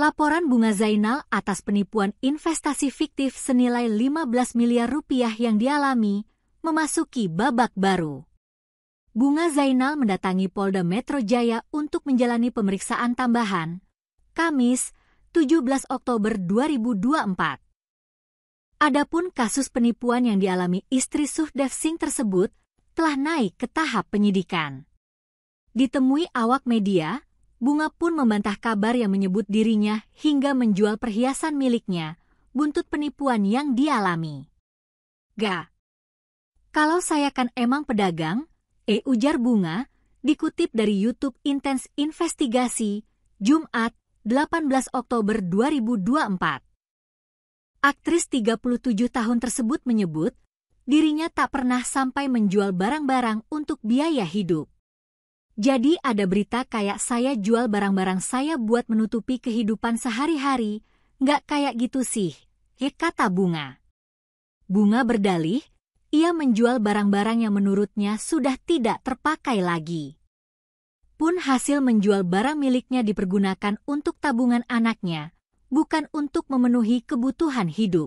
Laporan Bunga Zainal atas penipuan investasi fiktif senilai 15 miliar rupiah yang dialami memasuki babak baru. Bunga Zainal mendatangi Polda Metro Jaya untuk menjalani pemeriksaan tambahan, Kamis, 17 Oktober 2024. Adapun kasus penipuan yang dialami istri Suhdev Singh tersebut telah naik ke tahap penyidikan. Ditemui awak media, Bunga pun membantah kabar yang menyebut dirinya hingga menjual perhiasan miliknya, buntut penipuan yang dialami. Ga. Kalau saya kan emang pedagang, eh ujar Bunga, dikutip dari YouTube Intense Investigasi, Jumat, 18 Oktober 2024. Aktris 37 tahun tersebut menyebut, dirinya tak pernah sampai menjual barang-barang untuk biaya hidup. Jadi ada berita kayak saya jual barang-barang saya buat menutupi kehidupan sehari-hari, nggak kayak gitu sih, ya kata Bunga. Bunga berdalih, ia menjual barang-barang yang menurutnya sudah tidak terpakai lagi. Pun hasil menjual barang miliknya dipergunakan untuk tabungan anaknya, bukan untuk memenuhi kebutuhan hidup.